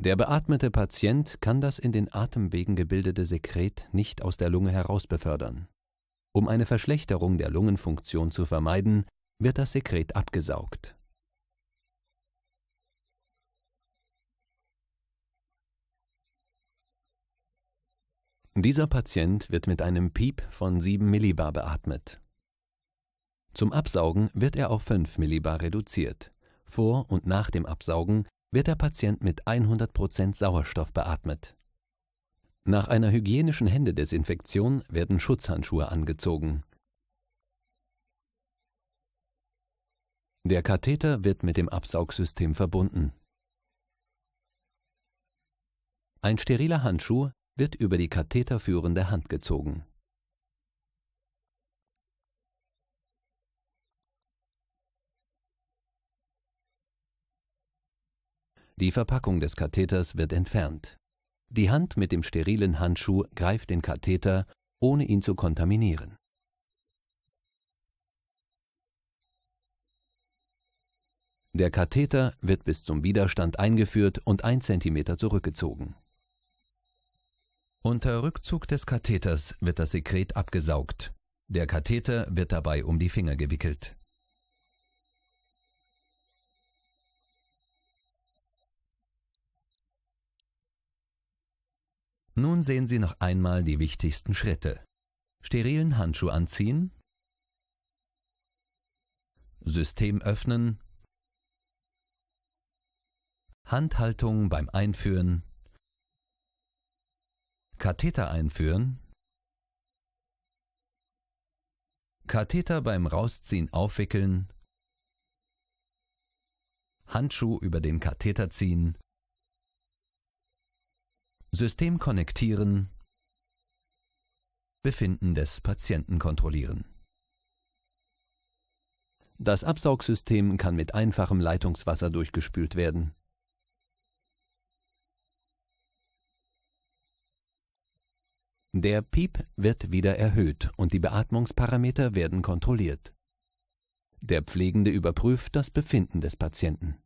Der beatmete Patient kann das in den Atemwegen gebildete Sekret nicht aus der Lunge heraus befördern. Um eine Verschlechterung der Lungenfunktion zu vermeiden, wird das Sekret abgesaugt. Dieser Patient wird mit einem Piep von 7 Millibar beatmet. Zum Absaugen wird er auf 5 Millibar reduziert. Vor und nach dem Absaugen wird der Patient mit 100% Sauerstoff beatmet. Nach einer hygienischen Händedesinfektion werden Schutzhandschuhe angezogen. Der Katheter wird mit dem Absaugsystem verbunden. Ein steriler Handschuh wird über die katheterführende Hand gezogen Die Verpackung des Katheters wird entfernt. Die Hand mit dem sterilen Handschuh greift den Katheter, ohne ihn zu kontaminieren. Der Katheter wird bis zum Widerstand eingeführt und 1 cm zurückgezogen. Unter Rückzug des Katheters wird das Sekret abgesaugt. Der Katheter wird dabei um die Finger gewickelt. Nun sehen Sie noch einmal die wichtigsten Schritte. Sterilen Handschuh anziehen, System öffnen, Handhaltung beim Einführen, Katheter einführen, Katheter beim Rausziehen aufwickeln, Handschuh über den Katheter ziehen, System konnektieren, Befinden des Patienten kontrollieren. Das Absaugsystem kann mit einfachem Leitungswasser durchgespült werden. Der Piep wird wieder erhöht und die Beatmungsparameter werden kontrolliert. Der Pflegende überprüft das Befinden des Patienten.